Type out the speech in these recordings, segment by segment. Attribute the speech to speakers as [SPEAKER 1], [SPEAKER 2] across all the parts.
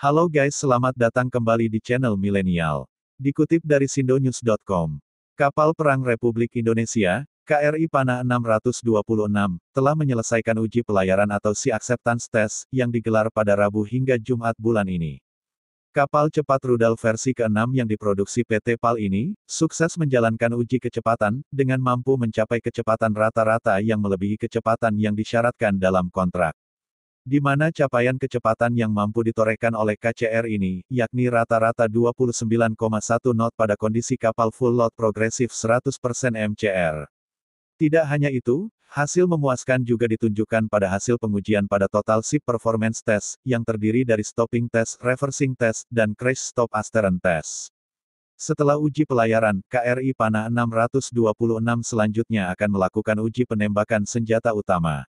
[SPEAKER 1] Halo guys selamat datang kembali di channel Milenial. Dikutip dari sindonews.com. Kapal Perang Republik Indonesia, KRI Panah 626, telah menyelesaikan uji pelayaran atau sea acceptance test yang digelar pada Rabu hingga Jumat bulan ini. Kapal cepat rudal versi ke-6 yang diproduksi PT PAL ini, sukses menjalankan uji kecepatan, dengan mampu mencapai kecepatan rata-rata yang melebihi kecepatan yang disyaratkan dalam kontrak. Di mana capaian kecepatan yang mampu ditorehkan oleh KCR ini, yakni rata-rata 29,1 knot pada kondisi kapal full load progresif 100% MCR. Tidak hanya itu, hasil memuaskan juga ditunjukkan pada hasil pengujian pada total ship performance test, yang terdiri dari stopping test, reversing test, dan crash stop asteron test. Setelah uji pelayaran, KRI Panah 626 selanjutnya akan melakukan uji penembakan senjata utama.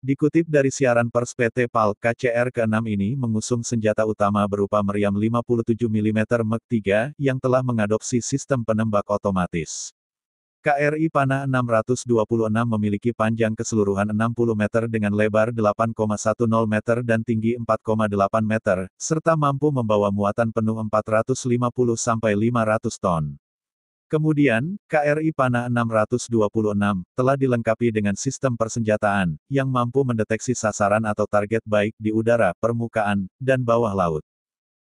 [SPEAKER 1] Dikutip dari siaran pers PT PAL, KCR ke-6 ini mengusung senjata utama berupa meriam 57 mm MEK-3 yang telah mengadopsi sistem penembak otomatis. KRI Panah 626 memiliki panjang keseluruhan 60 meter dengan lebar 8,10 meter dan tinggi 4,8 meter, serta mampu membawa muatan penuh 450-500 ton. Kemudian, KRI Panah 626 telah dilengkapi dengan sistem persenjataan yang mampu mendeteksi sasaran atau target baik di udara, permukaan, dan bawah laut.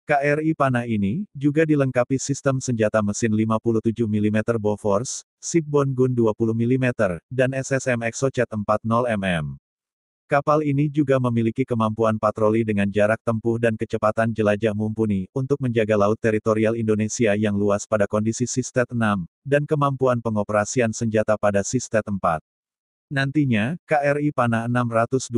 [SPEAKER 1] KRI Panah ini juga dilengkapi sistem senjata mesin 57 mm Bofors, Sipbon Gun 20 mm, dan SSM Exocet 40 mm. Kapal ini juga memiliki kemampuan patroli dengan jarak tempuh dan kecepatan jelajah mumpuni, untuk menjaga laut teritorial Indonesia yang luas pada kondisi Sistet 6, dan kemampuan pengoperasian senjata pada Sistet 4. Nantinya, KRI Panah 626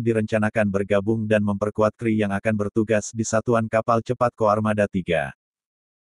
[SPEAKER 1] direncanakan bergabung dan memperkuat KRI yang akan bertugas di Satuan Kapal Cepat Koarmada 3.